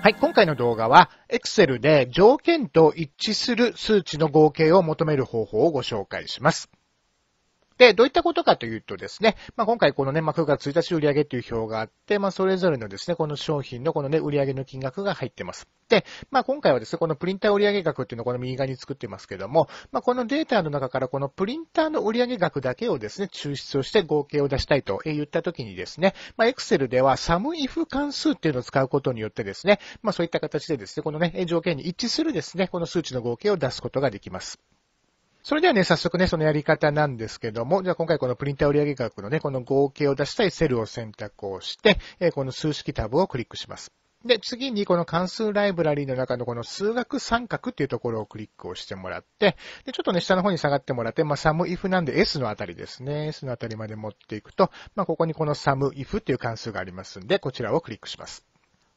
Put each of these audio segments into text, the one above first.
はい、今回の動画は Excel で条件と一致する数値の合計を求める方法をご紹介します。で、どういったことかというとですね、まあ、今回このね、まあ、9月1日売上という表があって、まあ、それぞれのですね、この商品のこのね、売上の金額が入ってます。で、まあ、今回はですね、このプリンター売上額っていうのをこの右側に作ってますけども、まあ、このデータの中からこのプリンターの売上額だけをですね、抽出をして合計を出したいと言ったときにですね、まあ、Excel ではサムイフ関数っていうのを使うことによってですね、まあ、そういった形でですね、このね、条件に一致するですね、この数値の合計を出すことができます。それではね、早速ね、そのやり方なんですけども、じゃあ今回このプリンター売上額のね、この合計を出したいセルを選択をして、えこの数式タブをクリックします。で、次にこの関数ライブラリーの中のこの数学三角っていうところをクリックをしてもらって、で、ちょっとね、下の方に下がってもらって、まあ、サムイフなんで S のあたりですね。S のあたりまで持っていくと、まあ、ここにこのサムイフっていう関数がありますんで、こちらをクリックします。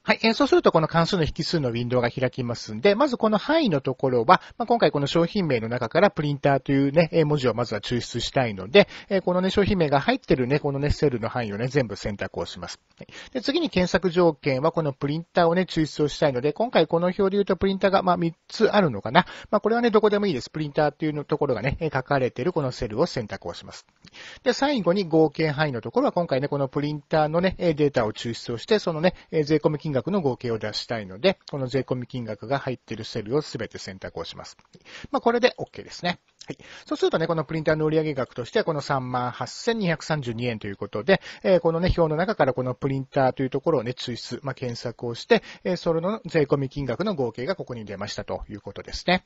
はい、えー、そうするとこの関数の引数のウィンドウが開きますんで、まずこの範囲のところは、まあ、今回この商品名の中からプリンターというね、文字をまずは抽出したいので、えこのね、商品名が入ってるね、このね、セルの範囲をね、全部選択をします。で次に検索条件はこのプリンターをね、抽出をしたいので、今回この表で言うとプリンターが、まあ、3つあるのかな。まあ、これはね、どこでもいいです。プリンターっていうのところがね、書かれてるこのセルを選択をします。で、最後に合計範囲のところは今回ね、このプリンターのね、データを抽出をして、そのね、税込み金金額の合計を出したいので、この税込み金額が入っているセルをすべて選択をします。まあ、これで OK ですね。はい。そうするとね、このプリンターの売上額としてはこの38,232円ということで、えー、このね、表の中からこのプリンターというところをね、追出、まあ、検索をして、えー、それの税込み金額の合計がここに出ましたということですね。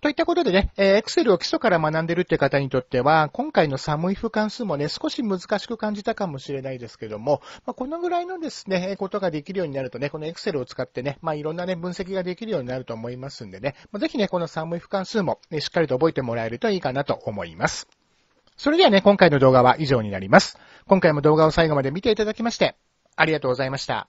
といったことでね、えー、Excel を基礎から学んでるって方にとっては、今回の寒い負関数もね、少し難しく感じたかもしれないですけども、まあ、このぐらいのですね、ことができるようになるとね、この Excel を使ってね、まあ、いろんなね、分析ができるようになると思いますんでね、まあ、ぜひね、この寒い負関数も、ね、しっかりと覚えてもらえるといいかなと思います。それではね、今回の動画は以上になります。今回も動画を最後まで見ていただきまして、ありがとうございました。